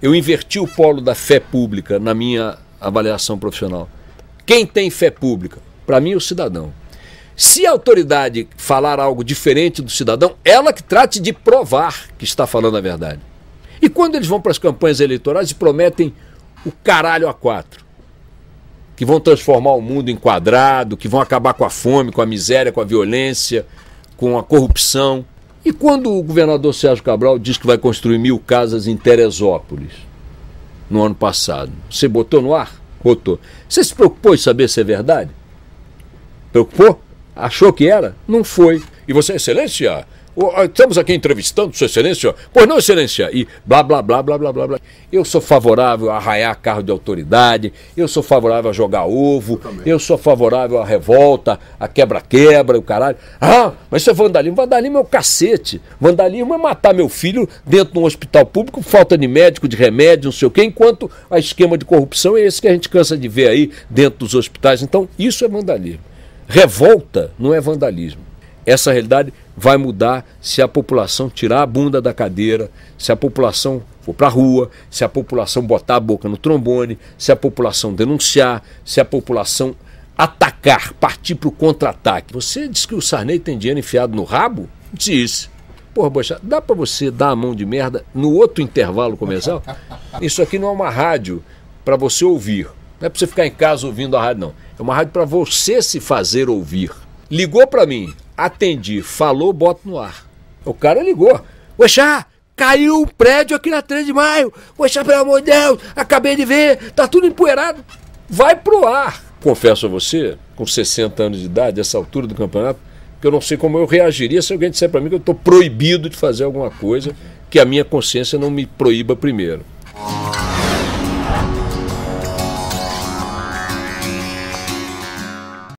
Eu inverti o polo da fé pública na minha avaliação profissional. Quem tem fé pública? Para mim, o cidadão. Se a autoridade falar algo diferente do cidadão, ela que trate de provar que está falando a verdade. E quando eles vão para as campanhas eleitorais e prometem o caralho a quatro, que vão transformar o mundo em quadrado, que vão acabar com a fome, com a miséria, com a violência, com a corrupção. E quando o governador Sérgio Cabral diz que vai construir mil casas em Teresópolis no ano passado, você botou no ar? Botou. Você se preocupou em saber se é verdade? Preocupou? Achou que era? Não foi. E você, excelência, Estamos aqui entrevistando Sua Excelência? Pois não, Excelência? E blá, blá, blá, blá, blá, blá, blá. Eu sou favorável a arraiar carro de autoridade, eu sou favorável a jogar ovo, eu, eu sou favorável à revolta, a quebra-quebra, o caralho. Ah, mas isso é vandalismo. Vandalismo é o cacete. Vandalismo é matar meu filho dentro de um hospital público, falta de médico, de remédio, não sei o quê, enquanto a esquema de corrupção é esse que a gente cansa de ver aí dentro dos hospitais. Então, isso é vandalismo. Revolta não é vandalismo essa realidade vai mudar se a população tirar a bunda da cadeira, se a população for para a rua, se a população botar a boca no trombone, se a população denunciar, se a população atacar, partir para o contra-ataque. Você disse que o Sarney tem dinheiro enfiado no rabo? Disse. Porra, Bocha, dá para você dar a mão de merda no outro intervalo comercial? Isso aqui não é uma rádio para você ouvir. Não é para você ficar em casa ouvindo a rádio, não. É uma rádio para você se fazer ouvir. Ligou para mim, Atendi, falou, boto no ar. O cara ligou. Oxá, caiu um prédio aqui na 3 de maio. Oxá, pelo amor de Deus, acabei de ver, tá tudo empoeirado. Vai pro ar. Confesso a você, com 60 anos de idade, essa altura do campeonato, que eu não sei como eu reagiria se alguém disser para mim que eu estou proibido de fazer alguma coisa que a minha consciência não me proíba primeiro.